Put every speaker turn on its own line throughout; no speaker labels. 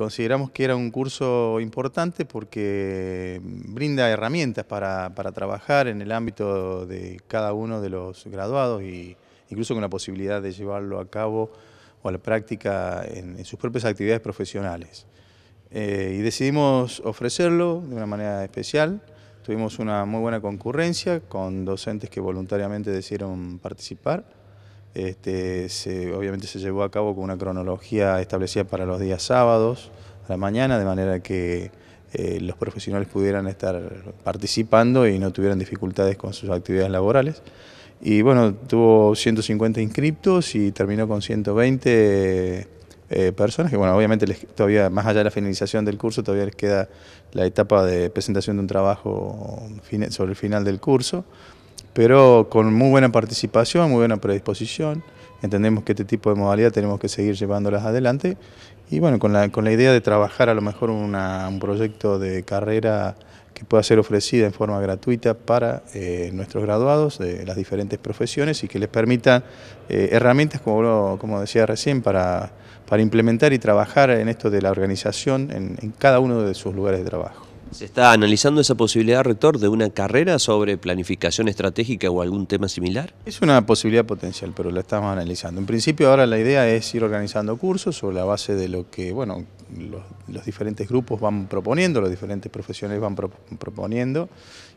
Consideramos que era un curso importante porque brinda herramientas para, trabajar en el ámbito de cada uno de los graduados y incluso con la posibilidad de llevarlo a cabo o a la práctica en, sus propias actividades profesionales. Eh, y decidimos ofrecerlo de una manera especial. Tuvimos una muy buena concurrencia con docentes que voluntariamente decidieron participar. Este, se, obviamente se llevó a cabo con una cronología establecida para los días sábados a la mañana, de manera que eh, los profesionales pudieran estar participando y no tuvieran dificultades con sus actividades laborales. Y bueno, tuvo 150 inscriptos y terminó con 120 eh, personas, que bueno, obviamente todavía, más allá de la finalización del curso, todavía les queda la etapa de presentación de un trabajo sobre el final del curso pero con muy buena participación, muy buena predisposición. Entendemos que este tipo de modalidad tenemos que seguir llevándolas adelante y bueno, con la, idea de trabajar a lo mejor un proyecto de carrera que pueda ser ofrecida en forma gratuita para eh, nuestros graduados de las diferentes profesiones y que les permita eh, herramientas, como, como decía recién, para, implementar y trabajar en esto de la organización en cada uno de sus lugares de trabajo. ¿Se está analizando esa posibilidad, rector, de una carrera sobre planificación estratégica o algún tema similar? Es una posibilidad potencial, pero la estamos analizando. En principio ahora la idea es ir organizando cursos sobre la base de lo que bueno, los, diferentes grupos van proponiendo, los diferentes profesionales van proponiendo,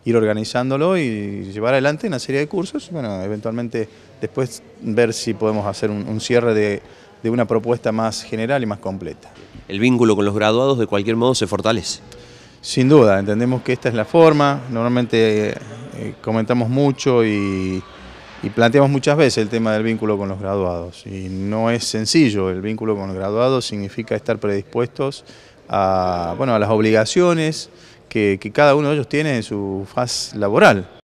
ir organizándolo y llevar adelante una serie de cursos. Bueno, eventualmente después ver si podemos hacer un, cierre de una propuesta más general y más completa. El vínculo con los graduados de cualquier modo se fortalece. Sin duda, entendemos que esta es la forma, normalmente eh, comentamos mucho y, planteamos muchas veces el tema del vínculo con los graduados y no es sencillo, el vínculo con los graduados significa estar predispuestos a, bueno, a las obligaciones que, que cada uno de ellos tiene en su faz laboral.